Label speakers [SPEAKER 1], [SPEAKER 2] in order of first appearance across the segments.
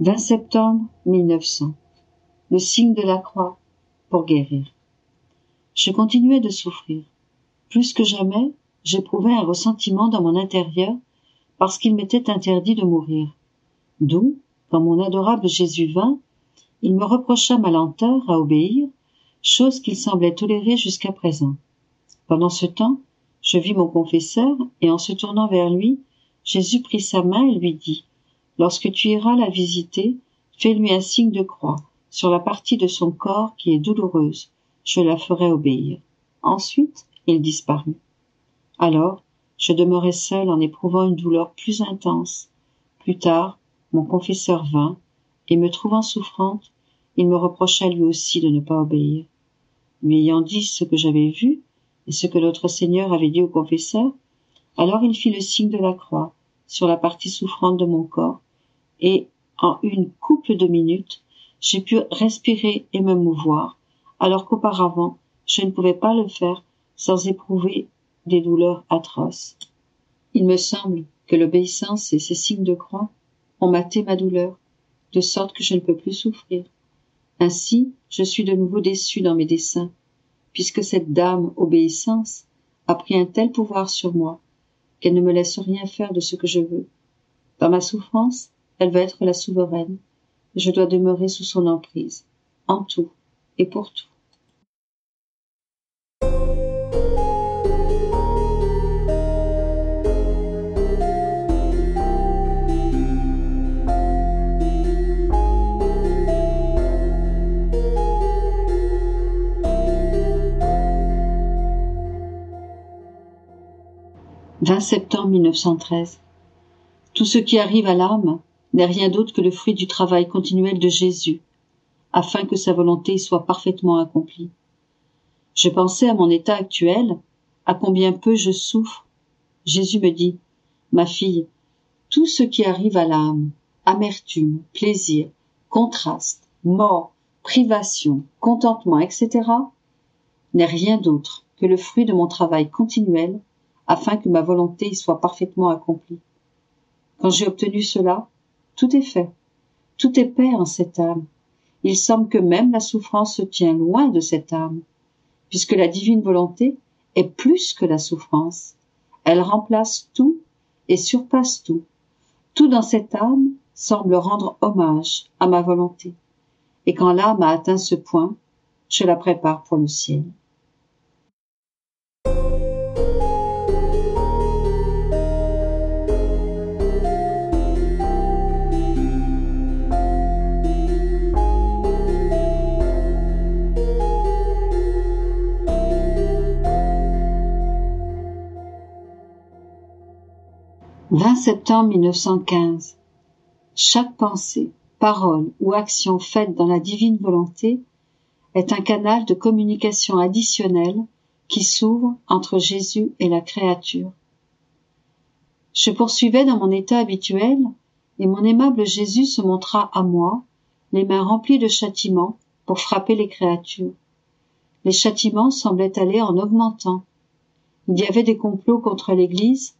[SPEAKER 1] 20 septembre 1900. Le signe de la croix pour guérir. Je continuais de souffrir. Plus que jamais, j'éprouvais un ressentiment dans mon intérieur parce qu'il m'était interdit de mourir. D'où, quand mon adorable Jésus vint, il me reprocha ma lenteur à obéir, chose qu'il semblait tolérer jusqu'à présent. Pendant ce temps, je vis mon confesseur, et en se tournant vers lui, Jésus prit sa main et lui dit, Lorsque tu iras la visiter, fais-lui un signe de croix sur la partie de son corps qui est douloureuse. Je la ferai obéir. Ensuite, il disparut alors je demeurai seul en éprouvant une douleur plus intense plus tard mon confesseur vint et me trouvant souffrante il me reprocha lui aussi de ne pas obéir Mais ayant dit ce que j'avais vu et ce que notre seigneur avait dit au confesseur alors il fit le signe de la croix sur la partie souffrante de mon corps et en une couple de minutes j'ai pu respirer et me mouvoir alors qu'auparavant je ne pouvais pas le faire sans éprouver des douleurs atroces. Il me semble que l'obéissance et ses signes de croix ont maté ma douleur, de sorte que je ne peux plus souffrir. Ainsi, je suis de nouveau déçu dans mes desseins, puisque cette dame obéissance a pris un tel pouvoir sur moi qu'elle ne me laisse rien faire de ce que je veux. Dans ma souffrance, elle va être la souveraine, et je dois demeurer sous son emprise, en tout et pour tout. 20 septembre 1913. Tout ce qui arrive à l'âme n'est rien d'autre que le fruit du travail continuel de Jésus, afin que sa volonté soit parfaitement accomplie. Je pensais à mon état actuel, à combien peu je souffre. Jésus me dit, Ma fille, tout ce qui arrive à l'âme, amertume, plaisir, contraste, mort, privation, contentement, etc., n'est rien d'autre que le fruit de mon travail continuel afin que ma volonté y soit parfaitement accomplie. Quand j'ai obtenu cela, tout est fait, tout est paix en cette âme. Il semble que même la souffrance se tient loin de cette âme, puisque la divine volonté est plus que la souffrance. Elle remplace tout et surpasse tout. Tout dans cette âme semble rendre hommage à ma volonté. Et quand l'âme a atteint ce point, je la prépare pour le ciel. 20 septembre 1915. Chaque pensée, parole ou action faite dans la divine volonté est un canal de communication additionnel qui s'ouvre entre Jésus et la créature. Je poursuivais dans mon état habituel, et mon aimable Jésus se montra à moi, les mains remplies de châtiments, pour frapper les créatures. Les châtiments semblaient aller en augmentant. Il y avait des complots contre l'Église,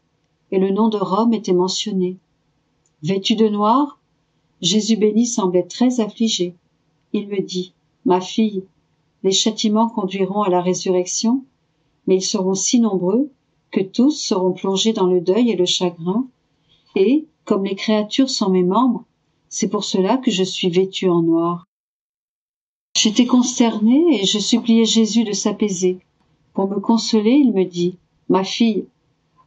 [SPEAKER 1] et le nom de Rome était mentionné. Vêtu de noir, Jésus béni semblait très affligé. Il me dit, Ma fille, les châtiments conduiront à la résurrection, mais ils seront si nombreux que tous seront plongés dans le deuil et le chagrin, et, comme les créatures sont mes membres, c'est pour cela que je suis vêtu en noir. J'étais consterné et je suppliais Jésus de s'apaiser. Pour me consoler, il me dit, Ma fille,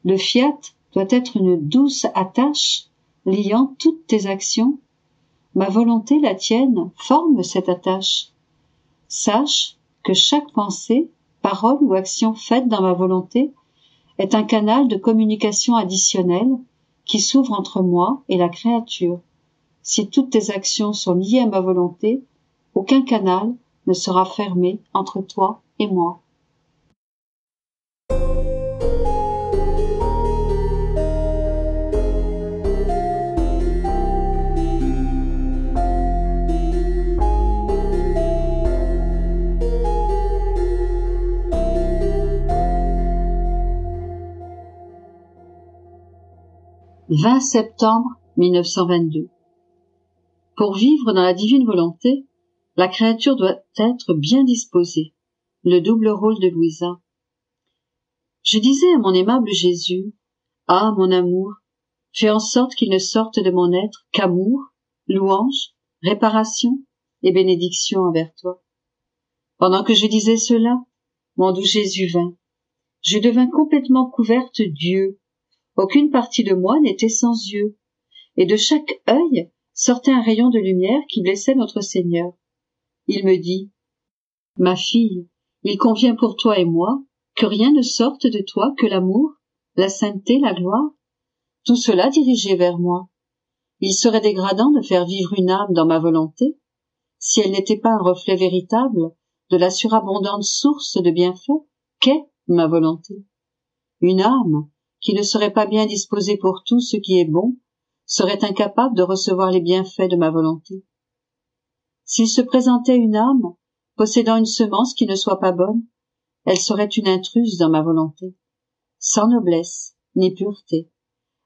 [SPEAKER 1] le fiat doit être une douce attache liant toutes tes actions. Ma volonté, la tienne, forme cette attache. Sache que chaque pensée, parole ou action faite dans ma volonté est un canal de communication additionnel qui s'ouvre entre moi et la créature. Si toutes tes actions sont liées à ma volonté, aucun canal ne sera fermé entre toi et moi. 20 septembre 1922. Pour vivre dans la divine volonté, la créature doit être bien disposée. Le double rôle de Louisa. Je disais à mon aimable Jésus, Ah, mon amour, fais en sorte qu'il ne sorte de mon être qu'amour, louange, réparation et bénédiction envers toi. Pendant que je disais cela, mon doux Jésus vint. Je devins complètement couverte Dieu, aucune partie de moi n'était sans yeux, et de chaque œil sortait un rayon de lumière qui blessait notre Seigneur. Il me dit Ma fille, il convient pour toi et moi que rien ne sorte de toi que l'amour, la sainteté, la gloire, tout cela dirigé vers moi. Il serait dégradant de faire vivre une âme dans ma volonté, si elle n'était pas un reflet véritable de la surabondante source de bienfaits qu'est ma volonté. Une âme qui ne serait pas bien disposé pour tout ce qui est bon, serait incapable de recevoir les bienfaits de ma volonté. S'il se présentait une âme, possédant une semence qui ne soit pas bonne, elle serait une intruse dans ma volonté, sans noblesse ni pureté.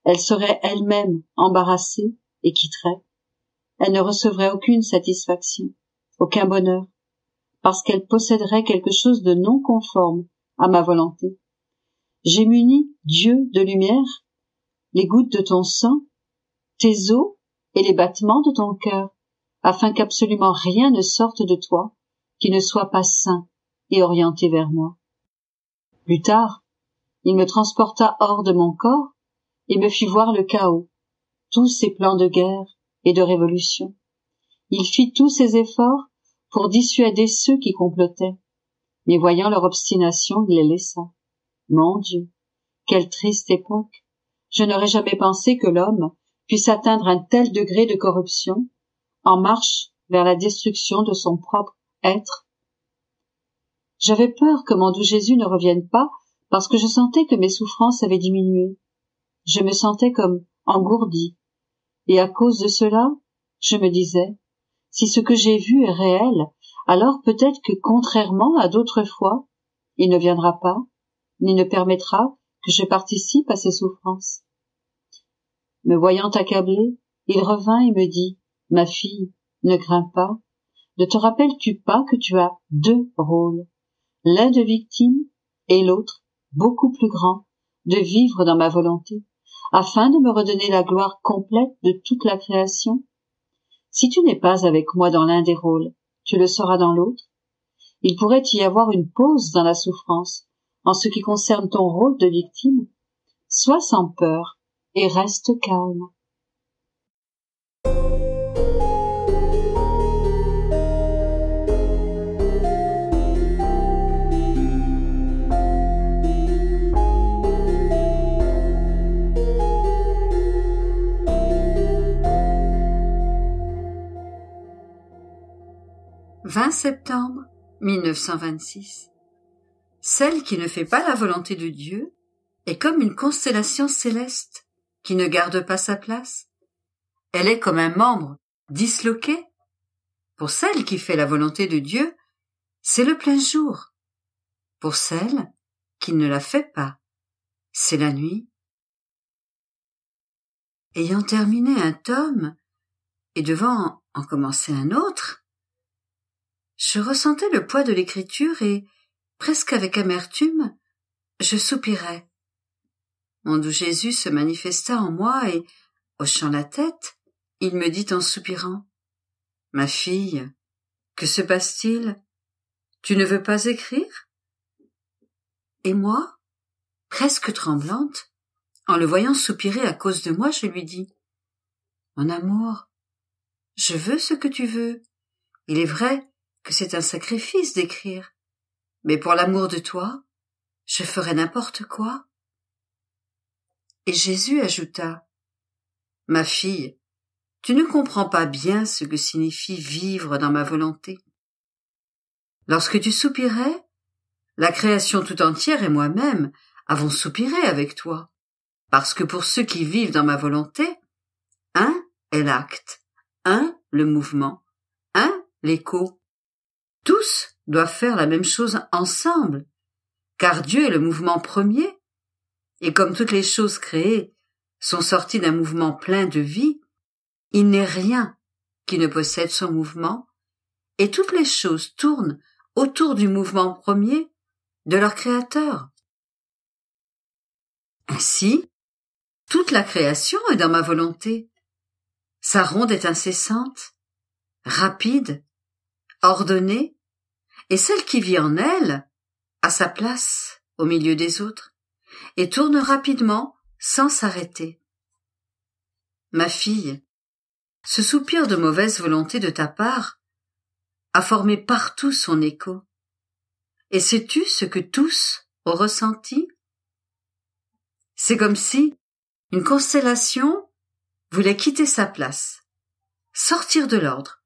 [SPEAKER 1] Elle serait elle-même embarrassée et quitterait. Elle ne recevrait aucune satisfaction, aucun bonheur, parce qu'elle posséderait quelque chose de non conforme à ma volonté j'ai muni, Dieu de lumière, les gouttes de ton sang, tes os et les battements de ton cœur, afin qu'absolument rien ne sorte de toi qui ne soit pas saint et orienté vers moi. Plus tard, il me transporta hors de mon corps et me fit voir le chaos, tous ses plans de guerre et de révolution. Il fit tous ses efforts pour dissuader ceux qui complotaient, mais voyant leur obstination, il les laissa. Mon Dieu. Quelle triste époque. Je n'aurais jamais pensé que l'homme puisse atteindre un tel degré de corruption, en marche vers la destruction de son propre être. J'avais peur que mon doux Jésus ne revienne pas parce que je sentais que mes souffrances avaient diminué. Je me sentais comme engourdi. Et à cause de cela, je me disais, si ce que j'ai vu est réel, alors peut-être que, contrairement à d'autres fois, il ne viendra pas, ni ne permettra que je participe à ses souffrances. Me voyant accablé, il revint et me dit, ma fille, ne crains pas. Ne te rappelles-tu pas que tu as deux rôles? L'un de victime et l'autre, beaucoup plus grand, de vivre dans ma volonté, afin de me redonner la gloire complète de toute la création. Si tu n'es pas avec moi dans l'un des rôles, tu le seras dans l'autre. Il pourrait y avoir une pause dans la souffrance, en ce qui concerne ton rôle de victime, sois sans peur et reste calme. « 20 septembre 1926 celle qui ne fait pas la volonté de Dieu est comme une constellation céleste qui ne garde pas sa place. Elle est comme un membre disloqué. Pour celle qui fait la volonté de Dieu, c'est le plein jour. Pour celle qui ne la fait pas, c'est la nuit. Ayant terminé un tome et devant en commencer un autre, je ressentais le poids de l'écriture et presque avec amertume, je soupirai. Mon doux Jésus se manifesta en moi et, hochant la tête, il me dit en soupirant. Ma fille, que se passe-t-il? Tu ne veux pas écrire? Et moi, presque tremblante, en le voyant soupirer à cause de moi, je lui dis. Mon amour, je veux ce que tu veux. Il est vrai que c'est un sacrifice d'écrire, mais pour l'amour de toi, je ferai n'importe quoi. Et Jésus ajouta Ma fille, tu ne comprends pas bien ce que signifie vivre dans ma volonté. Lorsque tu soupirais, la création tout entière et moi-même avons soupiré avec toi, parce que pour ceux qui vivent dans ma volonté, un est l'acte, un le mouvement, un l'écho. Tous doivent faire la même chose ensemble, car Dieu est le mouvement premier, et comme toutes les choses créées sont sorties d'un mouvement plein de vie, il n'est rien qui ne possède son mouvement, et toutes les choses tournent autour du mouvement premier de leur Créateur. Ainsi, toute la création est dans ma volonté. Sa ronde est incessante, rapide, ordonnée, et celle qui vit en elle à sa place au milieu des autres, et tourne rapidement sans s'arrêter. Ma fille, ce soupir de mauvaise volonté de ta part a formé partout son écho. Et sais-tu ce que tous ont ressenti C'est comme si une constellation voulait quitter sa place, sortir de l'ordre,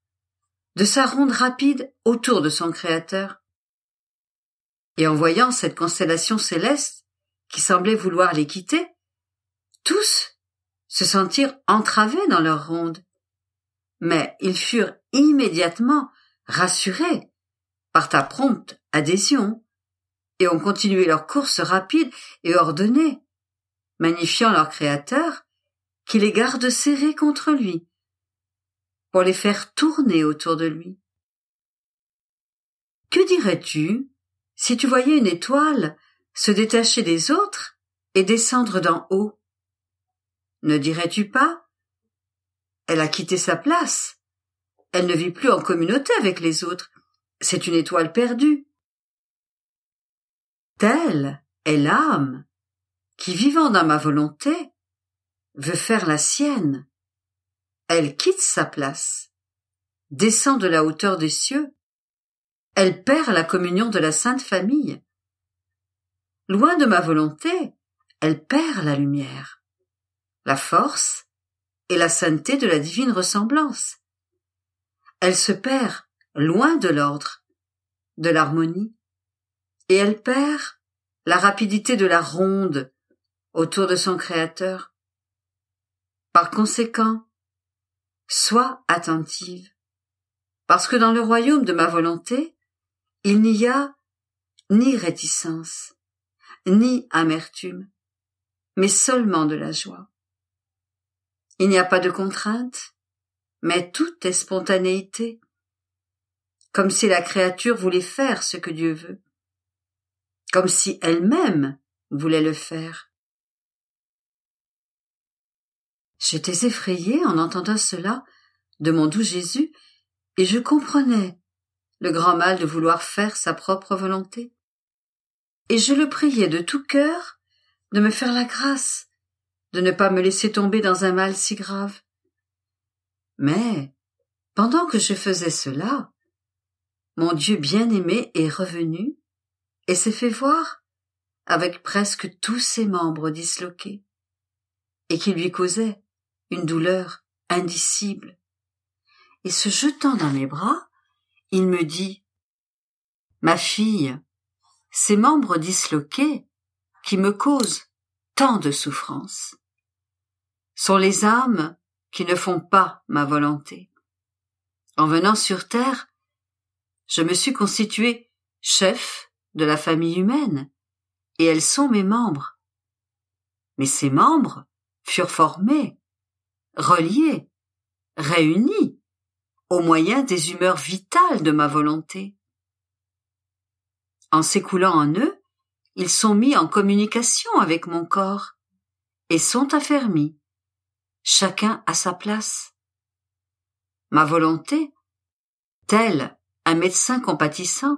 [SPEAKER 1] de sa ronde rapide autour de son Créateur. Et en voyant cette constellation céleste qui semblait vouloir les quitter, tous se sentirent entravés dans leur ronde. Mais ils furent immédiatement rassurés par ta prompte adhésion, et ont continué leur course rapide et ordonnée, magnifiant leur Créateur, qui les garde serrés contre lui, pour les faire tourner autour de lui. Que dirais-tu si tu voyais une étoile se détacher des autres et descendre d'en haut Ne dirais-tu pas Elle a quitté sa place. Elle ne vit plus en communauté avec les autres. C'est une étoile perdue. Telle est l'âme qui, vivant dans ma volonté, veut faire la sienne elle quitte sa place, descend de la hauteur des cieux, elle perd la communion de la Sainte Famille. Loin de ma volonté, elle perd la lumière, la force et la sainteté de la divine ressemblance. Elle se perd loin de l'ordre, de l'harmonie, et elle perd la rapidité de la ronde autour de son Créateur. Par conséquent, sois attentive, parce que dans le royaume de ma volonté, il n'y a ni réticence, ni amertume, mais seulement de la joie. Il n'y a pas de contrainte, mais tout est spontanéité, comme si la créature voulait faire ce que Dieu veut, comme si elle-même voulait le faire. J'étais effrayée en entendant cela de mon doux Jésus, et je comprenais le grand mal de vouloir faire sa propre volonté. Et je le priais de tout cœur de me faire la grâce, de ne pas me laisser tomber dans un mal si grave. Mais, pendant que je faisais cela, mon Dieu bien-aimé est revenu et s'est fait voir avec presque tous ses membres disloqués, et qui lui causait une douleur indicible. Et se jetant dans mes bras, il me dit Ma fille, ces membres disloqués, qui me causent tant de souffrances, sont les âmes qui ne font pas ma volonté. En venant sur terre, je me suis constitué chef de la famille humaine, et elles sont mes membres. Mais ces membres furent formés reliés, réunis, au moyen des humeurs vitales de ma volonté. En s'écoulant en eux, ils sont mis en communication avec mon corps et sont affermis, chacun à sa place. Ma volonté, telle un médecin compatissant,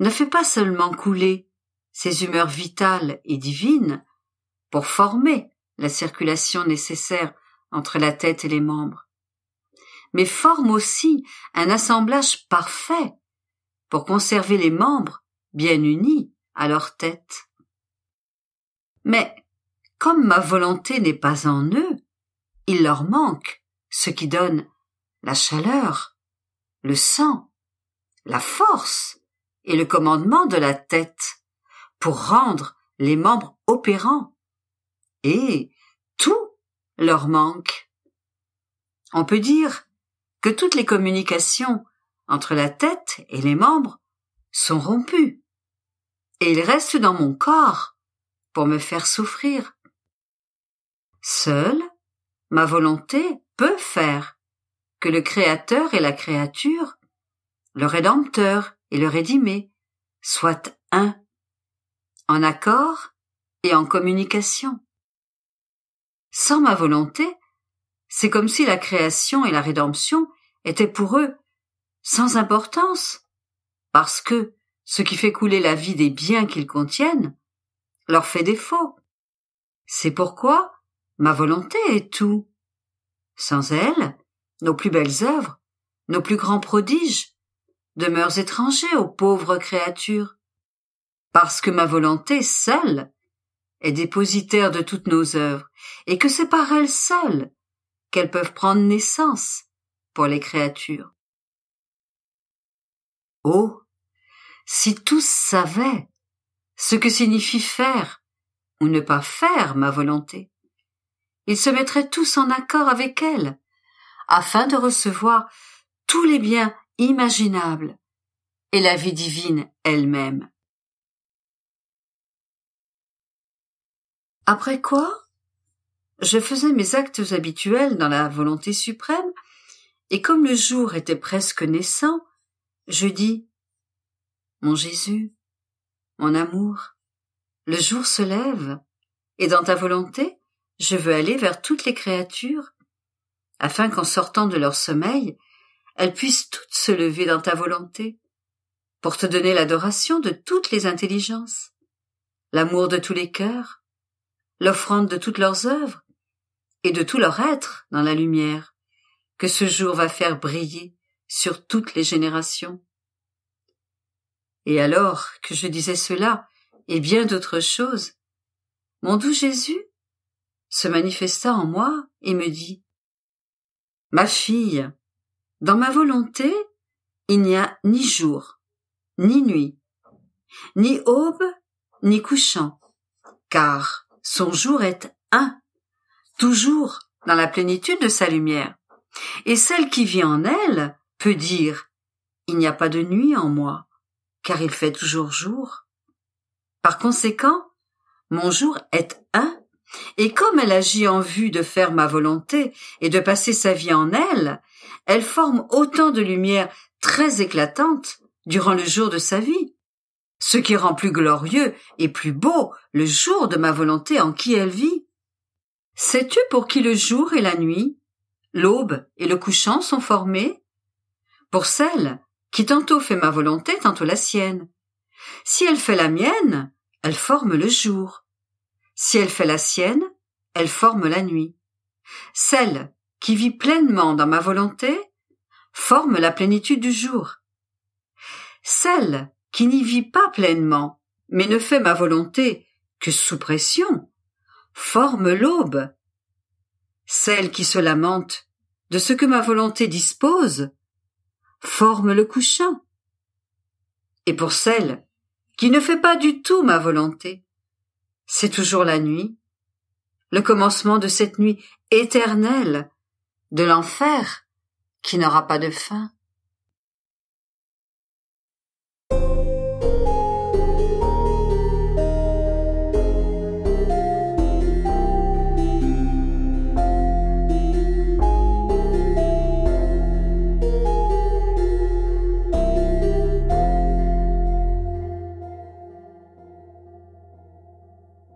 [SPEAKER 1] ne fait pas seulement couler ces humeurs vitales et divines pour former la circulation nécessaire entre la tête et les membres, mais forme aussi un assemblage parfait pour conserver les membres bien unis à leur tête. Mais comme ma volonté n'est pas en eux, il leur manque ce qui donne la chaleur, le sang, la force et le commandement de la tête pour rendre les membres opérants. Et tout leur manque. On peut dire que toutes les communications entre la tête et les membres sont rompues, et ils restent dans mon corps pour me faire souffrir. Seule, ma volonté peut faire que le Créateur et la créature, le Rédempteur et le Rédimé, soient un, en accord et en communication sans ma volonté, c'est comme si la création et la rédemption étaient pour eux sans importance, parce que ce qui fait couler la vie des biens qu'ils contiennent leur fait défaut. C'est pourquoi ma volonté est tout. Sans elle, nos plus belles œuvres, nos plus grands prodiges, demeurent étrangers aux pauvres créatures. Parce que ma volonté seule est dépositaire de toutes nos œuvres, et que c'est par elles seule qu'elles peuvent prendre naissance pour les créatures. Oh. Si tous savaient ce que signifie faire ou ne pas faire ma volonté, ils se mettraient tous en accord avec elle, afin de recevoir tous les biens imaginables et la vie divine elle-même. Après quoi, je faisais mes actes habituels dans la volonté suprême, et comme le jour était presque naissant, je dis Mon Jésus, mon amour, le jour se lève, et dans ta volonté, je veux aller vers toutes les créatures, afin qu'en sortant de leur sommeil, elles puissent toutes se lever dans ta volonté, pour te donner l'adoration de toutes les intelligences, l'amour de tous les cœurs, l'offrande de toutes leurs œuvres et de tout leur être dans la lumière que ce jour va faire briller sur toutes les générations. Et alors que je disais cela et bien d'autres choses, mon doux Jésus se manifesta en moi et me dit Ma fille, dans ma volonté, il n'y a ni jour, ni nuit, ni aube, ni couchant, car son jour est un, toujours dans la plénitude de sa lumière. Et celle qui vit en elle peut dire Il n'y a pas de nuit en moi, car il fait toujours jour. Par conséquent, mon jour est un, et comme elle agit en vue de faire ma volonté et de passer sa vie en elle, elle forme autant de lumière très éclatante durant le jour de sa vie ce qui rend plus glorieux et plus beau le jour de ma volonté en qui elle vit. Sais-tu pour qui le jour et la nuit, l'aube et le couchant sont formés? Pour celle qui tantôt fait ma volonté, tantôt la sienne. Si elle fait la mienne, elle forme le jour. Si elle fait la sienne, elle forme la nuit. Celle qui vit pleinement dans ma volonté forme la plénitude du jour. Celle qui n'y vit pas pleinement, mais ne fait ma volonté que sous pression, forme l'aube. Celle qui se lamente de ce que ma volonté dispose, forme le couchant. Et pour celle qui ne fait pas du tout ma volonté, c'est toujours la nuit, le commencement de cette nuit éternelle, de l'enfer qui n'aura pas de fin.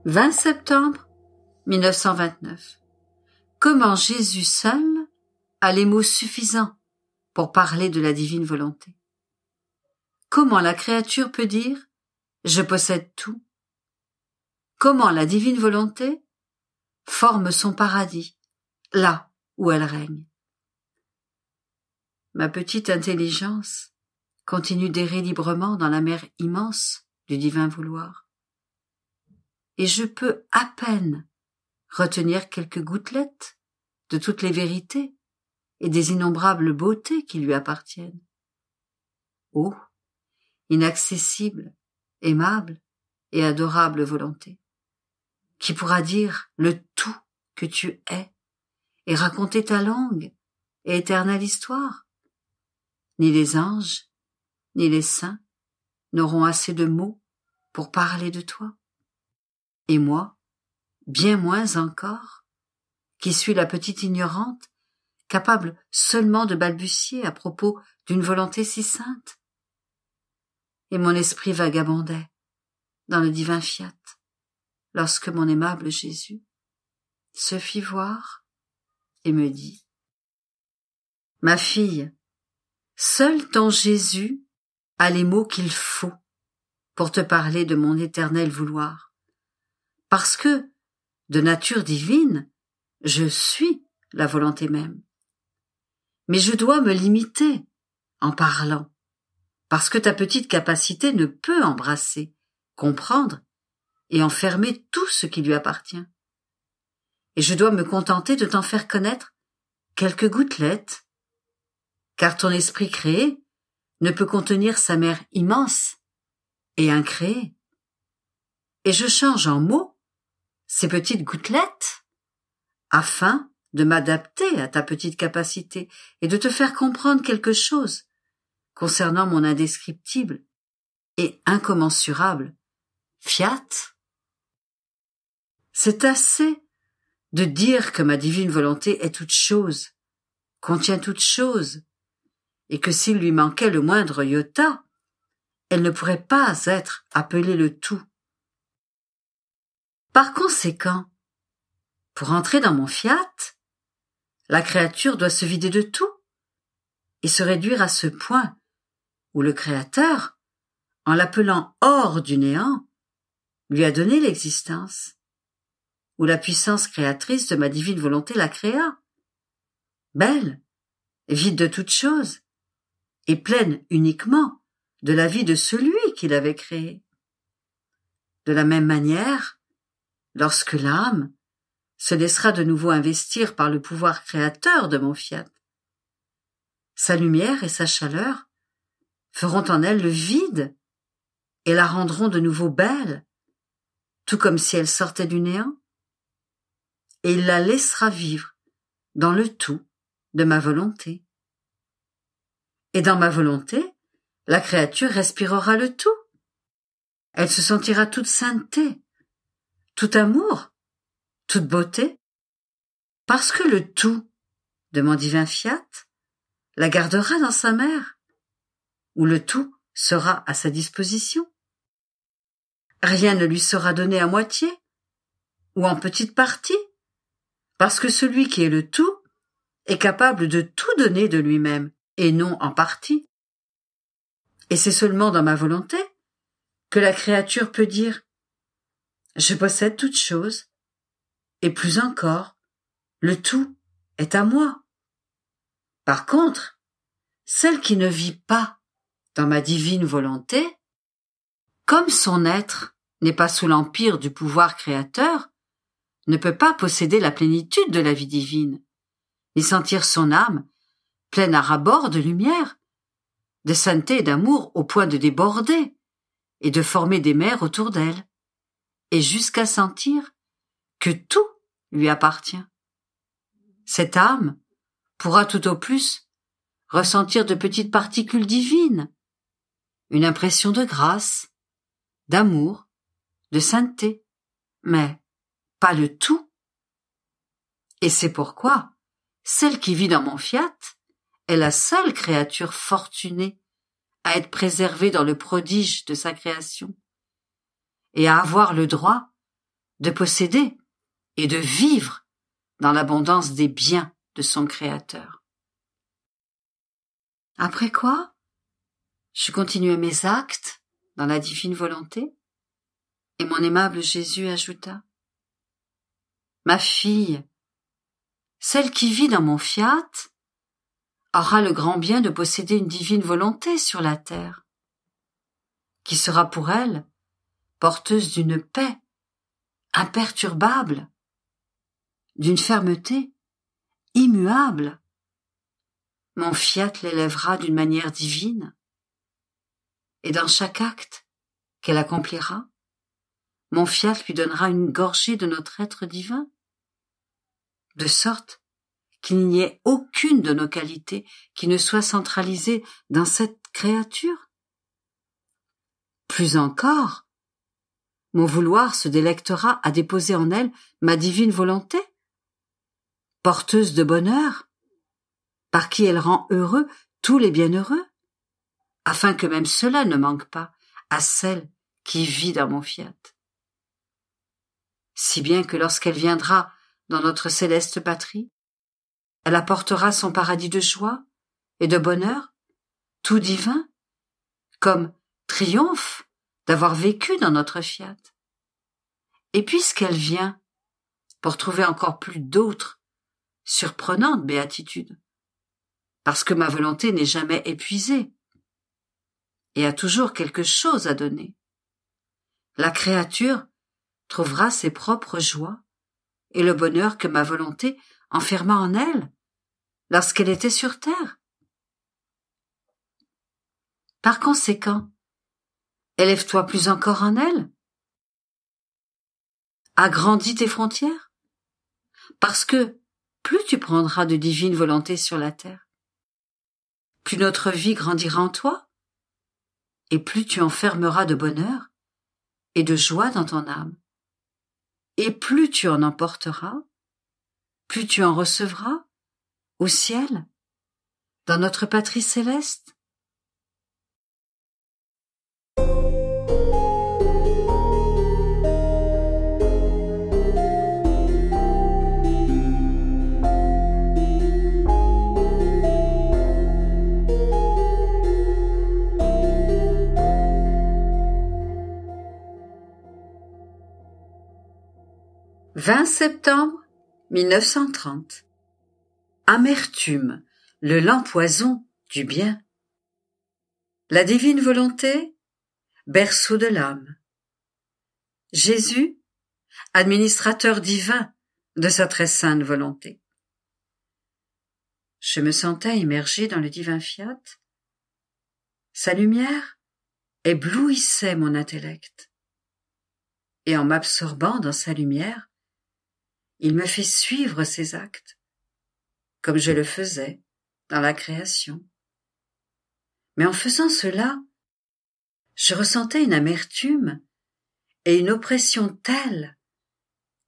[SPEAKER 1] 20 septembre 1929. Comment Jésus seul a les mots suffisants pour parler de la divine volonté Comment la créature peut dire ⁇ Je possède tout ⁇ Comment la divine volonté forme son paradis, là où elle règne Ma petite intelligence continue d'errer librement dans la mer immense du divin vouloir et je peux à peine retenir quelques gouttelettes de toutes les vérités et des innombrables beautés qui lui appartiennent. Oh, inaccessible, aimable et adorable volonté, qui pourra dire le tout que tu es et raconter ta langue et éternelle histoire. Ni les anges, ni les saints n'auront assez de mots pour parler de toi. Et moi, bien moins encore, qui suis la petite ignorante, capable seulement de balbutier à propos d'une volonté si sainte. Et mon esprit vagabondait dans le divin fiat, lorsque mon aimable Jésus se fit voir et me dit Ma fille, seul ton Jésus a les mots qu'il faut pour te parler de mon éternel vouloir parce que, de nature divine, je suis la volonté même. Mais je dois me limiter en parlant, parce que ta petite capacité ne peut embrasser, comprendre et enfermer tout ce qui lui appartient. Et je dois me contenter de t'en faire connaître quelques gouttelettes, car ton esprit créé ne peut contenir sa mère immense et incréée. Et je change en mots ces petites gouttelettes, afin de m'adapter à ta petite capacité et de te faire comprendre quelque chose concernant mon indescriptible et incommensurable fiat. C'est assez de dire que ma divine volonté est toute chose, contient toute chose, et que s'il lui manquait le moindre iota, elle ne pourrait pas être appelée le tout. Par conséquent, pour entrer dans mon fiat, la créature doit se vider de tout et se réduire à ce point où le Créateur, en l'appelant hors du néant, lui a donné l'existence, où la puissance créatrice de ma divine volonté la créa, belle, vide de toute chose, et pleine uniquement de la vie de celui qui l'avait créée. De la même manière, lorsque l'âme se laissera de nouveau investir par le pouvoir créateur de mon fiat. Sa lumière et sa chaleur feront en elle le vide et la rendront de nouveau belle, tout comme si elle sortait du néant. Et il la laissera vivre dans le tout de ma volonté. Et dans ma volonté, la créature respirera le tout. Elle se sentira toute sainteté, tout amour, toute beauté Parce que le tout, de divin Fiat, la gardera dans sa mère, où le tout sera à sa disposition. Rien ne lui sera donné à moitié, ou en petite partie, parce que celui qui est le tout est capable de tout donner de lui-même, et non en partie. Et c'est seulement dans ma volonté que la créature peut dire je possède toute chose, et plus encore, le tout est à moi. Par contre, celle qui ne vit pas dans ma divine volonté, comme son être n'est pas sous l'empire du pouvoir créateur, ne peut pas posséder la plénitude de la vie divine, ni sentir son âme pleine à rabord de lumière, de sainteté et d'amour au point de déborder, et de former des mers autour d'elle et jusqu'à sentir que tout lui appartient. Cette âme pourra tout au plus ressentir de petites particules divines, une impression de grâce, d'amour, de sainteté, mais pas le tout. Et c'est pourquoi celle qui vit dans mon fiat est la seule créature fortunée à être préservée dans le prodige de sa création et à avoir le droit de posséder et de vivre dans l'abondance des biens de son Créateur. Après quoi, je continuais mes actes dans la divine volonté, et mon aimable Jésus ajouta Ma fille, celle qui vit dans mon fiat aura le grand bien de posséder une divine volonté sur la terre, qui sera pour elle porteuse d'une paix imperturbable, d'une fermeté immuable. Mon fiat l'élèvera d'une manière divine, et dans chaque acte qu'elle accomplira, mon fiat lui donnera une gorgée de notre être divin, de sorte qu'il n'y ait aucune de nos qualités qui ne soit centralisée dans cette créature. Plus encore, mon vouloir se délectera à déposer en elle ma divine volonté Porteuse de bonheur Par qui elle rend heureux tous les bienheureux Afin que même cela ne manque pas à celle qui vit dans mon fiat. Si bien que lorsqu'elle viendra dans notre céleste patrie, elle apportera son paradis de joie et de bonheur, tout divin, comme triomphe d'avoir vécu dans notre fiat. Et puisqu'elle vient, pour trouver encore plus d'autres, surprenantes béatitudes, parce que ma volonté n'est jamais épuisée, et a toujours quelque chose à donner. La créature trouvera ses propres joies et le bonheur que ma volonté enferma en elle lorsqu'elle était sur terre. Par conséquent, Élève-toi plus encore en elle. Agrandis tes frontières. Parce que plus tu prendras de divine volonté sur la terre, plus notre vie grandira en toi, et plus tu enfermeras de bonheur et de joie dans ton âme. Et plus tu en emporteras, plus tu en recevras au ciel, dans notre patrie céleste, 20 septembre 1930. Amertume, le lent poison du bien. La divine volonté, berceau de l'âme. Jésus, administrateur divin de sa très sainte volonté. Je me sentais immergé dans le divin fiat. Sa lumière éblouissait mon intellect. Et en m'absorbant dans sa lumière, il me fait suivre ses actes, comme je le faisais dans la création. Mais en faisant cela, je ressentais une amertume et une oppression telle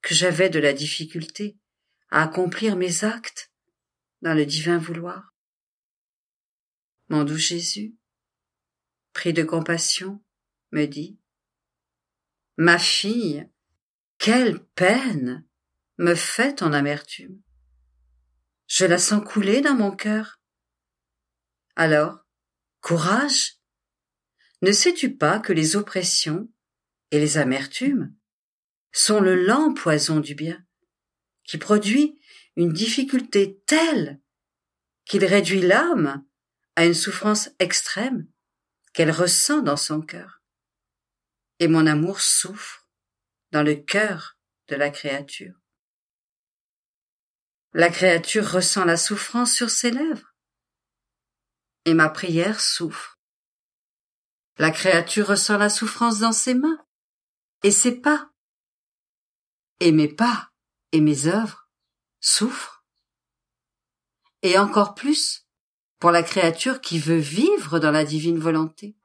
[SPEAKER 1] que j'avais de la difficulté à accomplir mes actes dans le divin vouloir. Mon doux Jésus, pris de compassion, me dit Ma fille, quelle peine me fait en amertume. Je la sens couler dans mon cœur. Alors, courage. Ne sais-tu pas que les oppressions et les amertumes sont le lent poison du bien, qui produit une difficulté telle qu'il réduit l'âme à une souffrance extrême qu'elle ressent dans son cœur. Et mon amour souffre dans le cœur de la créature. La créature ressent la souffrance sur ses lèvres. Et ma prière souffre. La créature ressent la souffrance dans ses mains et ses pas. Et mes pas et mes œuvres souffrent. Et encore plus pour la créature qui veut vivre dans la divine volonté.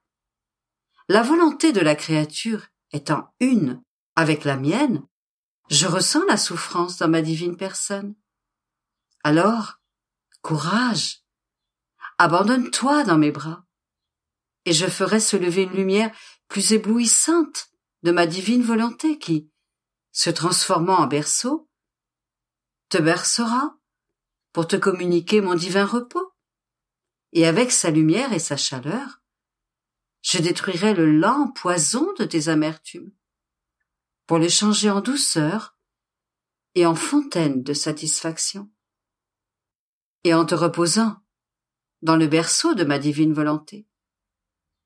[SPEAKER 1] La volonté de la créature étant une avec la mienne, je ressens la souffrance dans ma divine personne. Alors, courage. Abandonne-toi dans mes bras. Et je ferai se lever une lumière plus éblouissante de ma divine volonté qui, se transformant en berceau, te bercera pour te communiquer mon divin repos. Et avec sa lumière et sa chaleur, je détruirai le lent poison de tes amertumes pour le changer en douceur et en fontaine de satisfaction et en te reposant dans le berceau de ma divine volonté.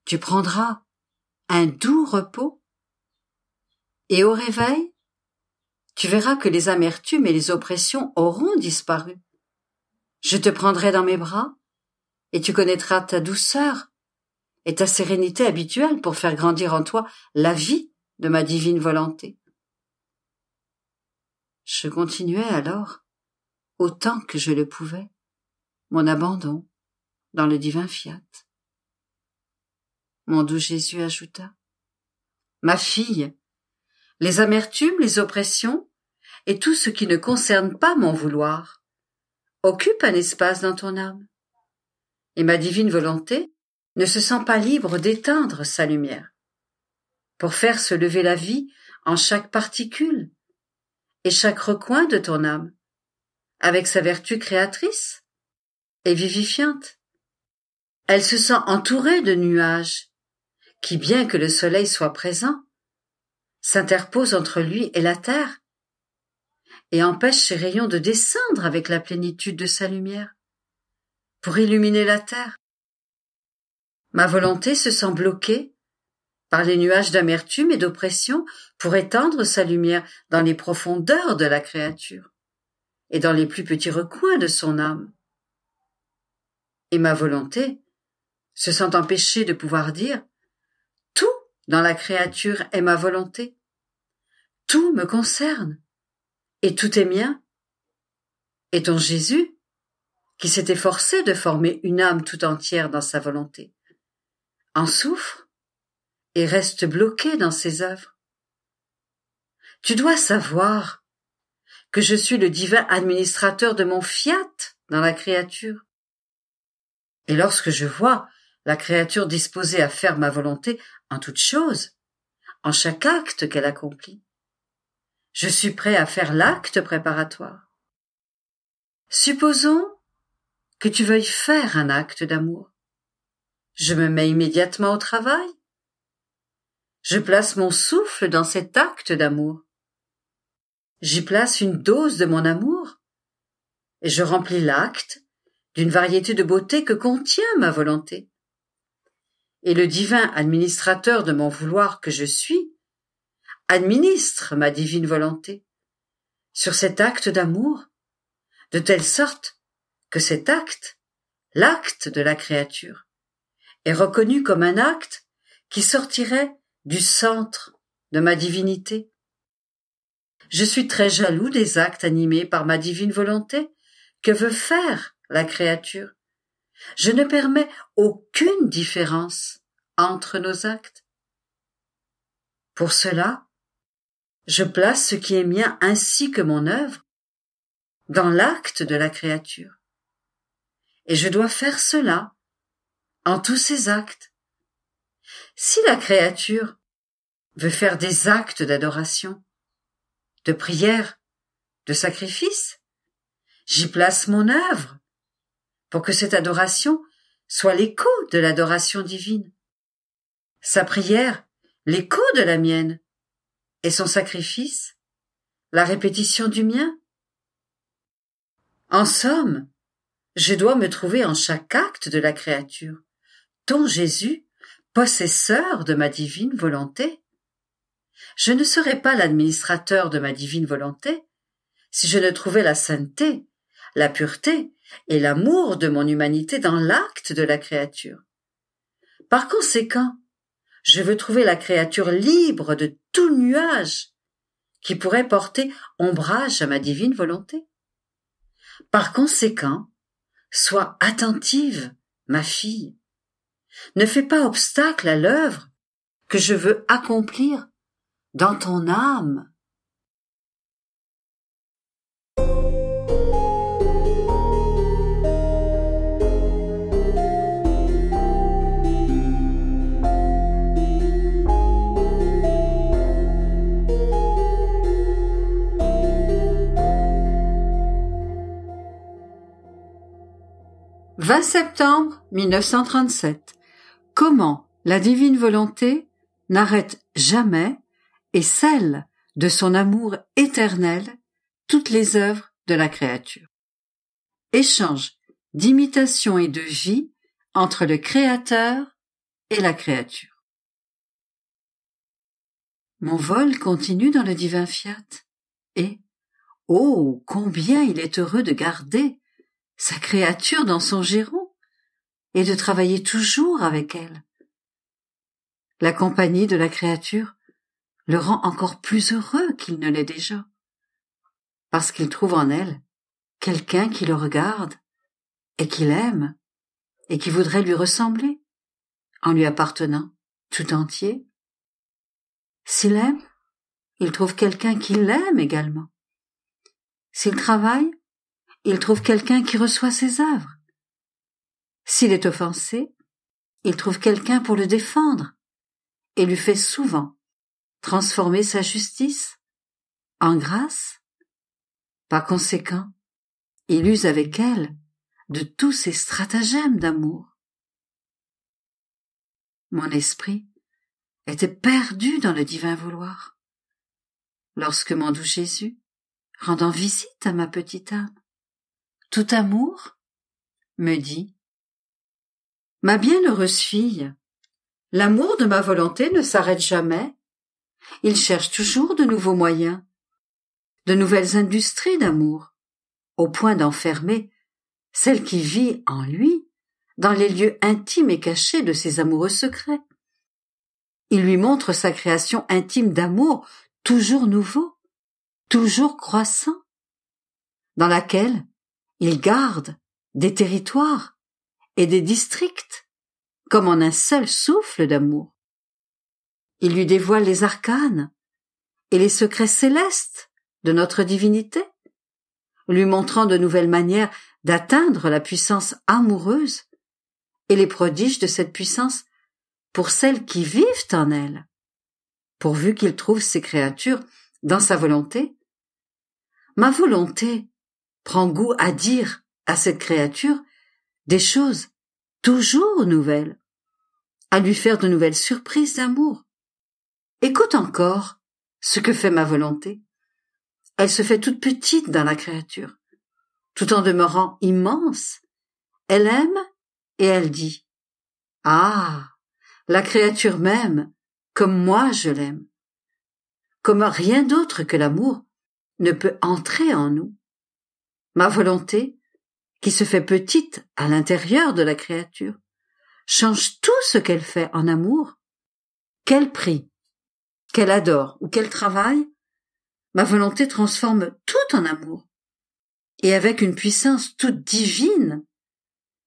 [SPEAKER 1] Tu prendras un doux repos, et au réveil, tu verras que les amertumes et les oppressions auront disparu. Je te prendrai dans mes bras, et tu connaîtras ta douceur et ta sérénité habituelle pour faire grandir en toi la vie de ma divine volonté. Je continuai alors autant que je le pouvais mon abandon dans le divin fiat. Mon doux Jésus ajouta, Ma fille, les amertumes, les oppressions, et tout ce qui ne concerne pas mon vouloir, occupe un espace dans ton âme. Et ma divine volonté ne se sent pas libre d'éteindre sa lumière, pour faire se lever la vie en chaque particule et chaque recoin de ton âme, avec sa vertu créatrice, et vivifiante. Elle se sent entourée de nuages, qui, bien que le soleil soit présent, s'interposent entre lui et la terre, et empêche ses rayons de descendre avec la plénitude de sa lumière, pour illuminer la terre. Ma volonté se sent bloquée par les nuages d'amertume et d'oppression pour étendre sa lumière dans les profondeurs de la créature et dans les plus petits recoins de son âme et ma volonté, se sent empêchée de pouvoir dire Tout dans la créature est ma volonté. Tout me concerne. Et tout est mien. Et ton Jésus, qui s'est efforcé de former une âme tout entière dans sa volonté, en souffre et reste bloqué dans ses œuvres. Tu dois savoir que je suis le divin administrateur de mon fiat dans la créature, et lorsque je vois la créature disposée à faire ma volonté en toute chose, en chaque acte qu'elle accomplit, je suis prêt à faire l'acte préparatoire. Supposons que tu veuilles faire un acte d'amour. Je me mets immédiatement au travail. Je place mon souffle dans cet acte d'amour. J'y place une dose de mon amour et je remplis l'acte d'une variété de beauté que contient ma volonté. Et le divin administrateur de mon vouloir que je suis administre ma divine volonté sur cet acte d'amour, de telle sorte que cet acte, l'acte de la créature, est reconnu comme un acte qui sortirait du centre de ma divinité. Je suis très jaloux des actes animés par ma divine volonté que veut faire la créature. Je ne permets aucune différence entre nos actes. Pour cela, je place ce qui est mien ainsi que mon œuvre dans l'acte de la créature. Et je dois faire cela en tous ces actes. Si la créature veut faire des actes d'adoration, de prière, de sacrifice, j'y place mon œuvre pour que cette adoration soit l'écho de l'adoration divine. Sa prière, l'écho de la mienne, et son sacrifice, la répétition du mien. En somme, je dois me trouver en chaque acte de la créature, ton Jésus, possesseur de ma divine volonté. Je ne serais pas l'administrateur de ma divine volonté si je ne trouvais la sainteté, la pureté et l'amour de mon humanité dans l'acte de la créature. Par conséquent, je veux trouver la créature libre de tout nuage qui pourrait porter ombrage à ma divine volonté. Par conséquent, sois attentive, ma fille. Ne fais pas obstacle à l'œuvre que je veux accomplir dans ton âme. 20 septembre 1937. Comment la divine volonté n'arrête jamais et celle de son amour éternel toutes les œuvres de la créature. Échange d'imitation et de vie entre le créateur et la créature. Mon vol continue dans le divin fiat et, oh, combien il est heureux de garder sa créature dans son giron, et de travailler toujours avec elle. La compagnie de la créature le rend encore plus heureux qu'il ne l'est déjà, parce qu'il trouve en elle quelqu'un qui le regarde et qui l'aime et qui voudrait lui ressembler en lui appartenant tout entier. S'il aime, il trouve quelqu'un qui l'aime également. S'il travaille, il trouve quelqu'un qui reçoit ses œuvres. S'il est offensé, il trouve quelqu'un pour le défendre et lui fait souvent transformer sa justice en grâce. Par conséquent, il use avec elle de tous ses stratagèmes d'amour. Mon esprit était perdu dans le divin vouloir. Lorsque mon doux Jésus, rendant visite à ma petite âme, tout amour? me dit. Ma bienheureuse fille, l'amour de ma volonté ne s'arrête jamais. Il cherche toujours de nouveaux moyens, de nouvelles industries d'amour, au point d'enfermer celle qui vit en lui dans les lieux intimes et cachés de ses amoureux secrets. Il lui montre sa création intime d'amour toujours nouveau, toujours croissant, dans laquelle il garde des territoires et des districts, comme en un seul souffle d'amour. Il lui dévoile les arcanes et les secrets célestes de notre divinité, lui montrant de nouvelles manières d'atteindre la puissance amoureuse et les prodiges de cette puissance pour celles qui vivent en elle, pourvu qu'il trouve ses créatures dans sa volonté. Ma volonté, prend goût à dire à cette créature des choses toujours nouvelles, à lui faire de nouvelles surprises d'amour. Écoute encore ce que fait ma volonté. Elle se fait toute petite dans la créature, tout en demeurant immense. Elle aime et elle dit Ah, la créature m'aime comme moi je l'aime, comme rien d'autre que l'amour ne peut entrer en nous ma volonté, qui se fait petite à l'intérieur de la créature, change tout ce qu'elle fait en amour, qu'elle prie, qu'elle adore ou qu'elle travaille, ma volonté transforme tout en amour. Et avec une puissance toute divine,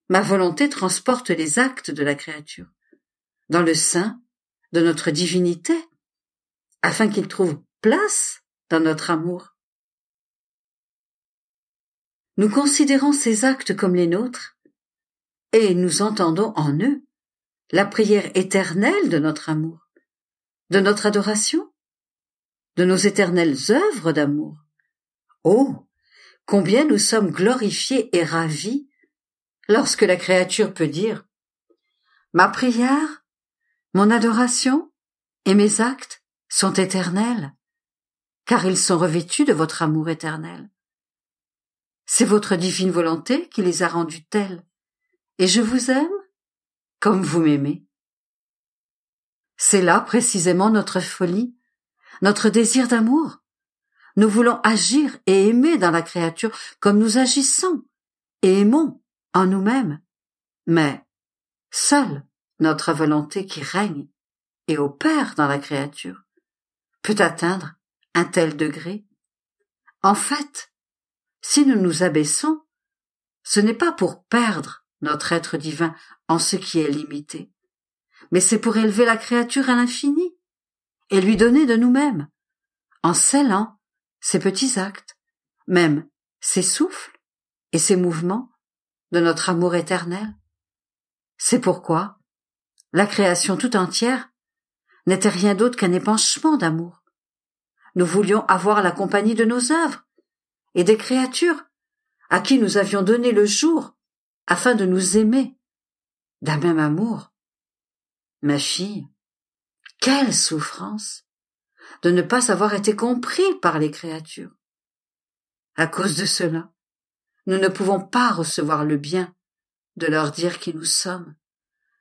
[SPEAKER 1] ma volonté transporte les actes de la créature dans le sein de notre divinité, afin qu'ils trouvent place dans notre amour nous considérons ces actes comme les nôtres, et nous entendons en eux la prière éternelle de notre amour, de notre adoration, de nos éternelles œuvres d'amour. Oh, combien nous sommes glorifiés et ravis lorsque la créature peut dire Ma prière, mon adoration et mes actes sont éternels, car ils sont revêtus de votre amour éternel. C'est votre divine volonté qui les a rendus tels. Et je vous aime comme vous m'aimez. C'est là précisément notre folie, notre désir d'amour. Nous voulons agir et aimer dans la créature comme nous agissons et aimons en nous-mêmes. Mais seule notre volonté qui règne et opère dans la créature peut atteindre un tel degré. En fait, si nous nous abaissons, ce n'est pas pour perdre notre être divin en ce qui est limité, mais c'est pour élever la créature à l'infini et lui donner de nous-mêmes, en scellant ses petits actes, même ses souffles et ses mouvements de notre amour éternel. C'est pourquoi la création tout entière n'était rien d'autre qu'un épanchement d'amour. Nous voulions avoir la compagnie de nos œuvres, et des créatures à qui nous avions donné le jour afin de nous aimer d'un même amour. Ma fille, quelle souffrance de ne pas avoir été compris par les créatures. À cause de cela, nous ne pouvons pas recevoir le bien de leur dire qui nous sommes,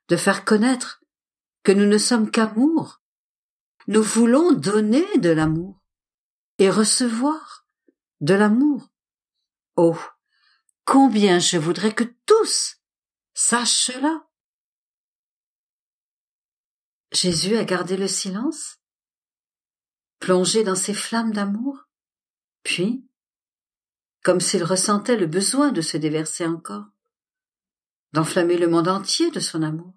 [SPEAKER 1] de faire connaître que nous ne sommes qu'amour. Nous voulons donner de l'amour et recevoir de l'amour. Oh, combien je voudrais que tous sachent cela. Jésus a gardé le silence, plongé dans ses flammes d'amour, puis, comme s'il ressentait le besoin de se déverser encore, d'enflammer le monde entier de son amour,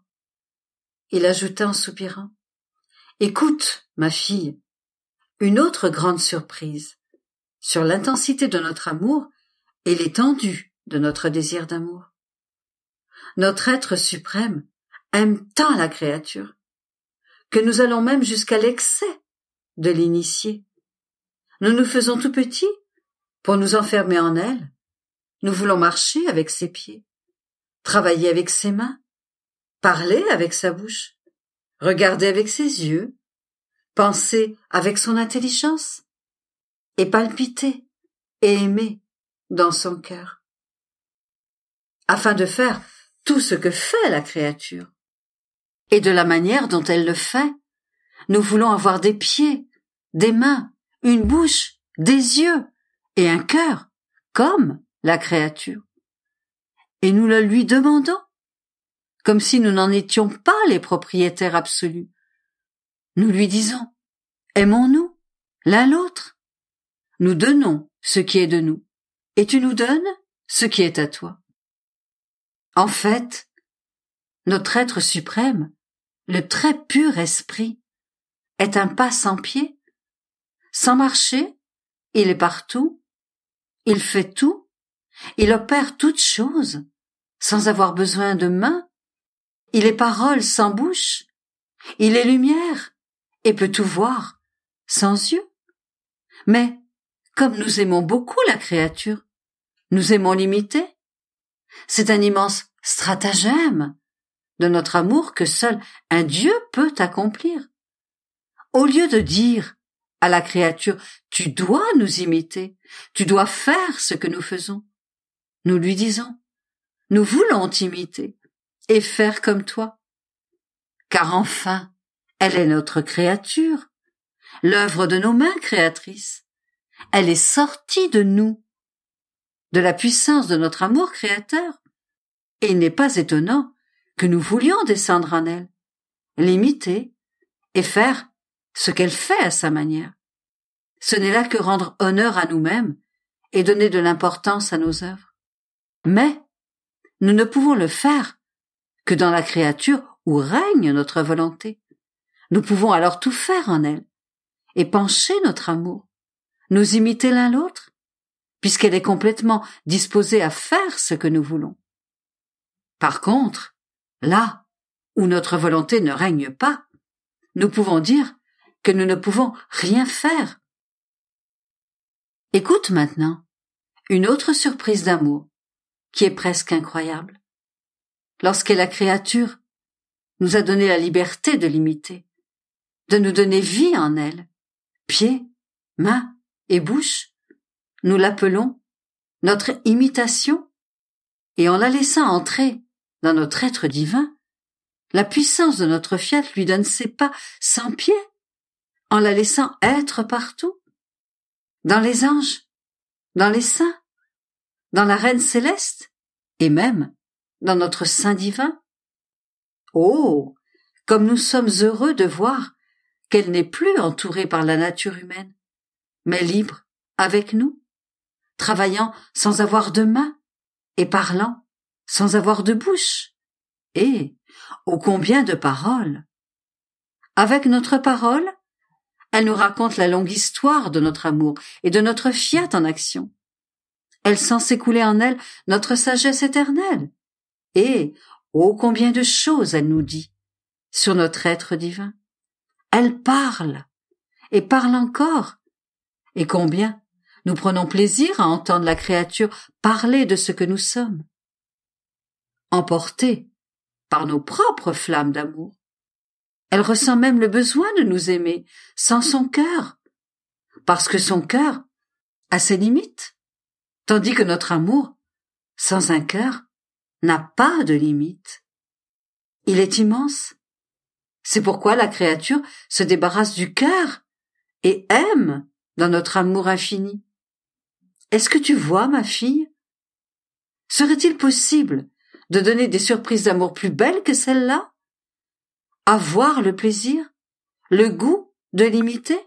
[SPEAKER 1] il ajouta en soupirant Écoute, ma fille, une autre grande surprise sur l'intensité de notre amour et l'étendue de notre désir d'amour. Notre être suprême aime tant la créature que nous allons même jusqu'à l'excès de l'initier. Nous nous faisons tout petits pour nous enfermer en elle. Nous voulons marcher avec ses pieds, travailler avec ses mains, parler avec sa bouche, regarder avec ses yeux, penser avec son intelligence, et palpiter et aimer dans son cœur, afin de faire tout ce que fait la créature. Et de la manière dont elle le fait, nous voulons avoir des pieds, des mains, une bouche, des yeux et un cœur, comme la créature. Et nous le lui demandons, comme si nous n'en étions pas les propriétaires absolus. Nous lui disons, aimons-nous l'un l'autre nous donnons ce qui est de nous, et tu nous donnes ce qui est à toi. En fait, notre être suprême, le très pur esprit, est un pas sans pied. Sans marcher, il est partout, il fait tout, il opère toutes choses, sans avoir besoin de mains, il est parole sans bouche, il est lumière, et peut tout voir, sans yeux. Mais comme nous aimons beaucoup la créature, nous aimons l'imiter. C'est un immense stratagème de notre amour que seul un Dieu peut accomplir. Au lieu de dire à la créature Tu dois nous imiter, tu dois faire ce que nous faisons, nous lui disons Nous voulons t'imiter et faire comme toi. Car enfin, elle est notre créature, l'œuvre de nos mains créatrices elle est sortie de nous, de la puissance de notre amour créateur. Et il n'est pas étonnant que nous voulions descendre en elle, l'imiter et faire ce qu'elle fait à sa manière. Ce n'est là que rendre honneur à nous-mêmes et donner de l'importance à nos œuvres. Mais nous ne pouvons le faire que dans la créature où règne notre volonté. Nous pouvons alors tout faire en elle et pencher notre amour, nous imiter l'un l'autre, puisqu'elle est complètement disposée à faire ce que nous voulons. Par contre, là où notre volonté ne règne pas, nous pouvons dire que nous ne pouvons rien faire. Écoute maintenant une autre surprise d'amour qui est presque incroyable. Lorsqu'elle la créature nous a donné la liberté de l'imiter, de nous donner vie en elle, pieds, mains, et bouche, nous l'appelons notre imitation, et en la laissant entrer dans notre être divin, la puissance de notre fiat lui donne ses pas sans pied, en la laissant être partout, dans les anges, dans les saints, dans la reine céleste, et même dans notre Saint divin. Oh. Comme nous sommes heureux de voir qu'elle n'est plus entourée par la nature humaine, mais libre, avec nous, travaillant sans avoir de main, et parlant sans avoir de bouche, et ô combien de paroles. Avec notre parole, elle nous raconte la longue histoire de notre amour et de notre fiat en action. Elle sent s'écouler en elle notre sagesse éternelle. Et, ô combien de choses elle nous dit sur notre être divin. Elle parle, et parle encore, et combien nous prenons plaisir à entendre la créature parler de ce que nous sommes. Emportée par nos propres flammes d'amour, elle ressent même le besoin de nous aimer sans son cœur, parce que son cœur a ses limites, tandis que notre amour, sans un cœur, n'a pas de limites. Il est immense. C'est pourquoi la créature se débarrasse du cœur et aime dans notre amour infini. Est-ce que tu vois, ma fille Serait-il possible de donner des surprises d'amour plus belles que celles là Avoir le plaisir, le goût de l'imiter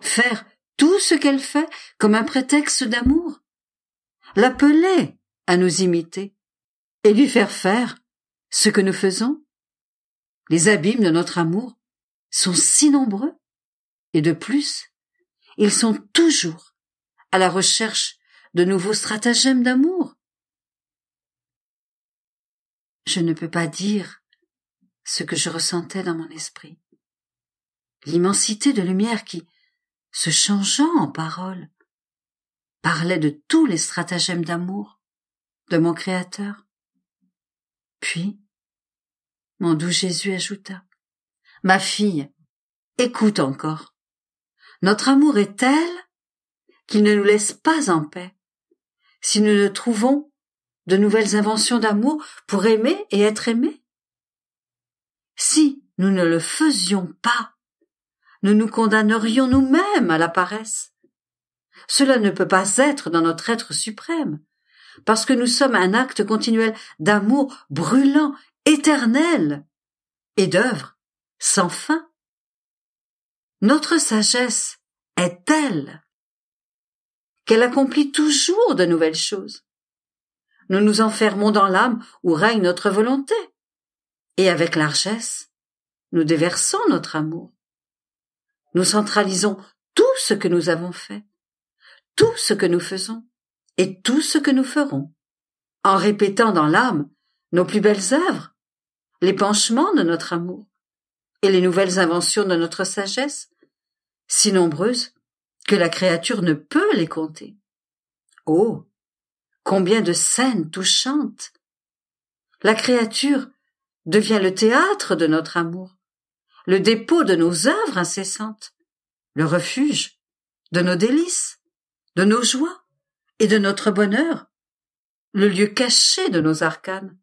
[SPEAKER 1] Faire tout ce qu'elle fait comme un prétexte d'amour L'appeler à nous imiter et lui faire faire ce que nous faisons Les abîmes de notre amour sont si nombreux et de plus ils sont toujours à la recherche de nouveaux stratagèmes d'amour. Je ne peux pas dire ce que je ressentais dans mon esprit. L'immensité de lumière qui, se changeant en paroles, parlait de tous les stratagèmes d'amour de mon Créateur. Puis, mon doux Jésus ajouta, Ma fille, écoute encore. Notre amour est tel qu'il ne nous laisse pas en paix. Si nous ne trouvons de nouvelles inventions d'amour pour aimer et être aimé Si nous ne le faisions pas, nous nous condamnerions nous-mêmes à la paresse. Cela ne peut pas être dans notre être suprême, parce que nous sommes un acte continuel d'amour brûlant, éternel, et d'œuvre sans fin. Notre sagesse est telle qu'elle accomplit toujours de nouvelles choses. Nous nous enfermons dans l'âme où règne notre volonté, et avec largesse, nous déversons notre amour. Nous centralisons tout ce que nous avons fait, tout ce que nous faisons et tout ce que nous ferons, en répétant dans l'âme nos plus belles œuvres, l'épanchement de notre amour et les nouvelles inventions de notre sagesse, si nombreuses que la créature ne peut les compter. Oh. Combien de scènes touchantes. La créature devient le théâtre de notre amour, le dépôt de nos œuvres incessantes, le refuge de nos délices, de nos joies et de notre bonheur, le lieu caché de nos arcanes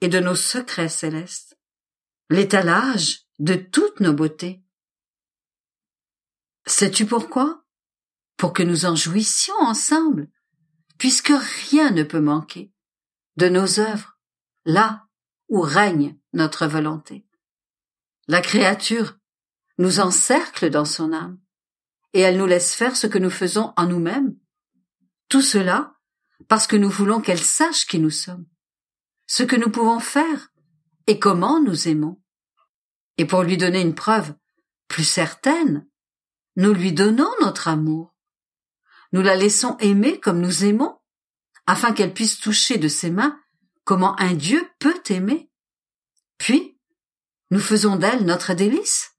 [SPEAKER 1] et de nos secrets célestes, l'étalage de toutes nos beautés. Sais-tu pourquoi Pour que nous en jouissions ensemble, puisque rien ne peut manquer de nos œuvres, là où règne notre volonté. La créature nous encercle dans son âme, et elle nous laisse faire ce que nous faisons en nous-mêmes. Tout cela parce que nous voulons qu'elle sache qui nous sommes, ce que nous pouvons faire et comment nous aimons. Et pour lui donner une preuve plus certaine, nous lui donnons notre amour. Nous la laissons aimer comme nous aimons, afin qu'elle puisse toucher de ses mains comment un Dieu peut aimer. Puis, nous faisons d'elle notre délice.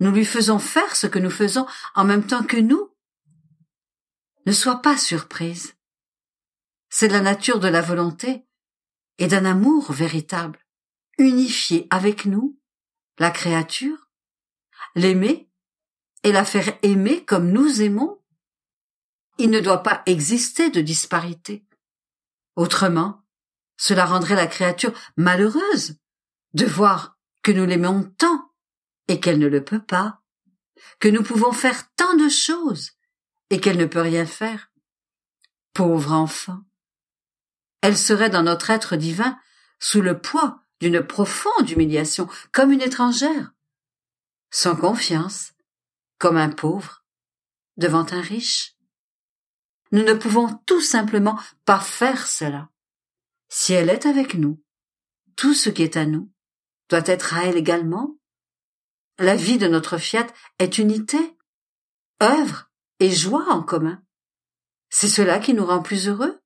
[SPEAKER 1] Nous lui faisons faire ce que nous faisons en même temps que nous. Ne sois pas surprise. C'est la nature de la volonté et d'un amour véritable, unifié avec nous, la créature, l'aimer et la faire aimer comme nous aimons. Il ne doit pas exister de disparité. Autrement, cela rendrait la créature malheureuse de voir que nous l'aimons tant et qu'elle ne le peut pas, que nous pouvons faire tant de choses et qu'elle ne peut rien faire. Pauvre enfant. Elle serait dans notre être divin sous le poids d'une profonde humiliation, comme une étrangère, sans confiance, comme un pauvre, devant un riche. Nous ne pouvons tout simplement pas faire cela. Si elle est avec nous, tout ce qui est à nous doit être à elle également. La vie de notre fiat est unité, œuvre et joie en commun. C'est cela qui nous rend plus heureux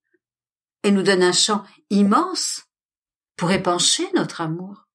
[SPEAKER 1] et nous donne un champ immense pour épancher notre amour.